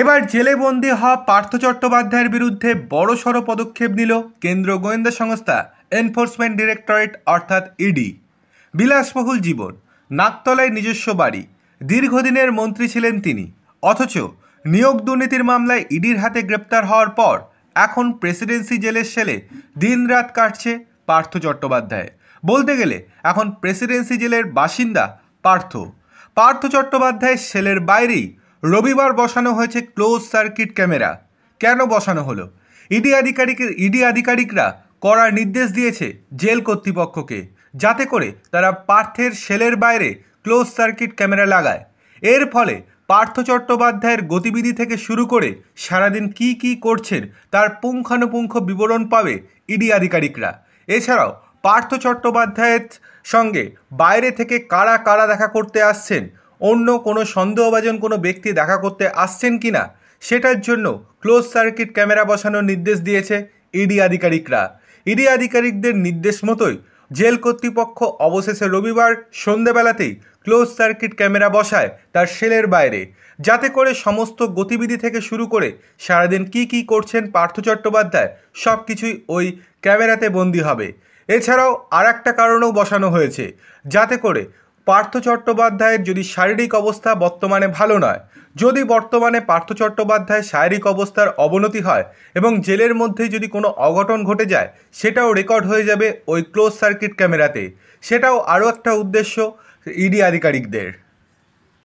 এবার জেলে বন্দি হওয়া পার্থ চট্টোপাধ্যায়ের বিরুদ্ধে বড়সড় পদক্ষেপ নিল কেন্দ্র গোয়েন্দা সংস্থা এনফোর্সমেন্ট ডিরেক্টরেট অর্থাৎ ইডি e বিলাসবহুল জীবন নাকতলায় নিজস্ব বাড়ি দীর্ঘদিনের মন্ত্রী ছিলেন তিনি অথচ নিয়োগ দুর্নীতির মামলায় ইডির e হাতে গ্রেপ্তার হওয়ার পর এখন প্রেসিডেন্সি জেলের সেলে দিন রাত কাটছে পার্থ চট্টোপাধ্যায় বলতে গেলে এখন প্রেসিডেন্সি জেলের বাসিন্দা পার্থ পার্থ চট্টোপাধ্যায় সেলের বাইরেই রবিবার বসানো হয়েছে ক্লোজ সার্কিট ক্যামেরা কেন বসানো হলো ইডি আধিকারিকের ইডি আধিকারিকরা করার নির্দেশ দিয়েছে জেল কর্তৃপক্ষকে যাতে করে তারা পার্থের সেলের বাইরে ক্লোজ সার্কিট ক্যামেরা লাগায় এর ফলে পার্থ চট্টোপাধ্যায়ের গতিবিধি থেকে শুরু করে সারাদিন কি কি করছেন তার পুঙ্খানুপুঙ্খ বিবরণ পাবে ইডি আধিকারিকরা এছাড়াও পার্থ চট্টোপাধ্যায়ের সঙ্গে বাইরে থেকে কারা কারা দেখা করতে আসছেন অন্য কোনো সন্দেহভাজন কোনো ব্যক্তি দেখা করতে আসছেন কি না সেটার জন্য ক্লোজ সার্কিট ক্যামেরা বসানোর নির্দেশ দিয়েছে ইডি আধিকারিকরা ইডি আধিকারিকদের নির্দেশ মতোই জেল কর্তৃপক্ষ অবশেষে রবিবার সন্ধেবেলাতেই ক্লোজ সার্কিট ক্যামেরা বসায় তার সেলের বাইরে যাতে করে সমস্ত গতিবিধি থেকে শুরু করে সারাদিন কি কি করছেন পার্থ চট্টোপাধ্যায় সব কিছুই ওই ক্যামেরাতে বন্দি হবে এছাড়াও আর একটা কারণও বসানো হয়েছে যাতে করে পার্থ চট্টোপাধ্যায়ের যদি শারীরিক অবস্থা বর্তমানে ভালো নয় যদি বর্তমানে পার্থ চট্টোপাধ্যায়ের শারীরিক অবস্থার অবনতি হয় এবং জেলের মধ্যেই যদি কোনো অঘটন ঘটে যায় সেটাও রেকর্ড হয়ে যাবে ওই ক্লোজ সার্কিট ক্যামেরাতে সেটাও আরও একটা উদ্দেশ্য ইডি আধিকারিকদের